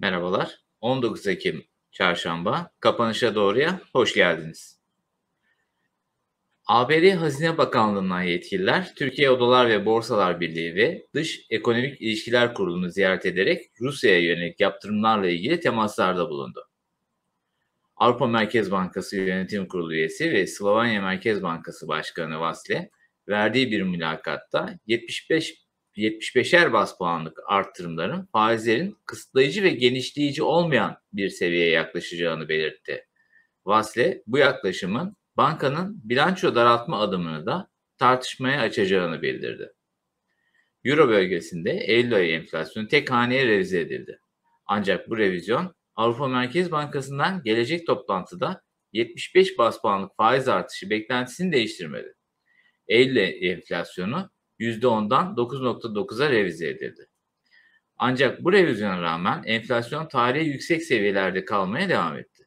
Merhabalar. 19 Ekim Çarşamba kapanışa doğruya hoş geldiniz. ABD Hazine Bakanlığı'ndan yetkililer Türkiye Odalar ve Borsalar Birliği ve Dış Ekonomik İlişkiler Kurulu'nu ziyaret ederek Rusya'ya yönelik yaptırımlarla ilgili temaslarda bulundu. Avrupa Merkez Bankası Yönetim Kurulu üyesi ve Slovenya Merkez Bankası Başkanı Vasle verdiği bir mülakatta 75 75'er bas puanlık artırımların faizlerin kısıtlayıcı ve genişleyici olmayan bir seviyeye yaklaşacağını belirtti. Vasle bu yaklaşımın bankanın bilanço daraltma adımını da tartışmaya açacağını bildirdi. Euro bölgesinde Eylül ayı enflasyonu tek haneye revize edildi. Ancak bu revizyon Avrupa Merkez Bankası'ndan gelecek toplantıda 75 bas puanlık faiz artışı beklentisini değiştirmedi. Eylül enflasyonu %10'dan 9.9'a revize edildi. Ancak bu revizyona rağmen enflasyon tarihi yüksek seviyelerde kalmaya devam etti.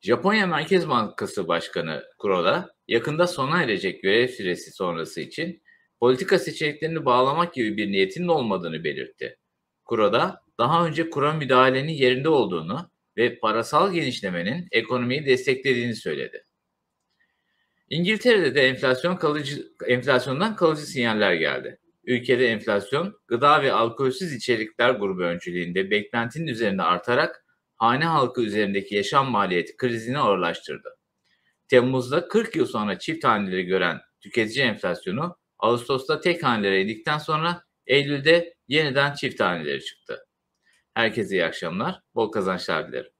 Japonya Merkez Bankası Başkanı Kuroda yakında sona erecek görev süresi sonrası için politika seçeneklerini bağlamak gibi bir niyetinin olmadığını belirtti. Kuroda daha önce kura müdahalenin yerinde olduğunu ve parasal genişlemenin ekonomiyi desteklediğini söyledi. İngiltere'de de enflasyon kalıcı enflasyondan kalıcı sinyaller geldi. Ülkede enflasyon gıda ve alkolsüz içerikler grubu öncülüğünde beklentinin üzerinde artarak hane halkı üzerindeki yaşam maliyeti krizini ağırlaştırdı. Temmuz'da 40 yıl sonra çift haneleri gören tüketici enflasyonu Ağustos'ta tek hanelere indikten sonra Eylül'de yeniden çift haneleri çıktı. Herkese iyi akşamlar, bol kazançlar dilerim.